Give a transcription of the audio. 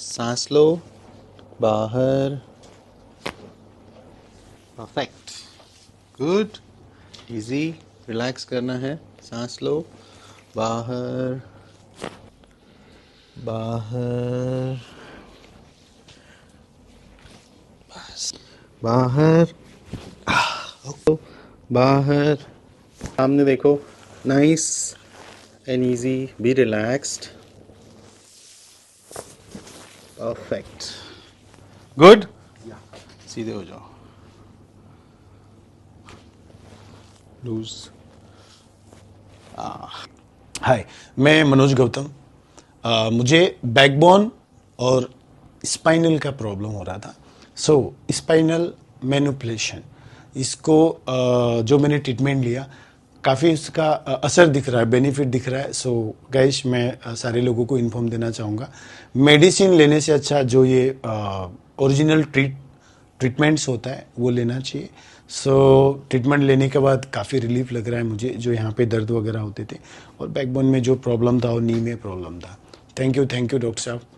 सांस लो बाहर perfect good easy relax करना है सांस लो बाहर बाहर बाहर बाहर सामने देखो nice and easy be relaxed perfect good सीधे हो जाओ लूज हाय ah. मैं मनोज गौतम ah, मुझे बैकबोन और स्पाइनल का प्रॉब्लम हो रहा था सो स्पाइनल मैनुपलेशन इसको uh, जो मैंने ट्रीटमेंट लिया काफ़ी उसका असर दिख रहा है बेनिफिट दिख रहा है सो so, गैश मैं सारे लोगों को इन्फॉर्म देना चाहूँगा मेडिसिन लेने से अच्छा जो ये ओरिजिनल ट्रीट ट्रीटमेंट्स होता है वो लेना चाहिए सो so, ट्रीटमेंट लेने के बाद काफ़ी रिलीफ लग रहा है मुझे जो यहाँ पे दर्द वगैरह होते थे और बैकबोन में जो प्रॉब्लम था वो नी में प्रॉब्लम था thank you thank you doctor साहब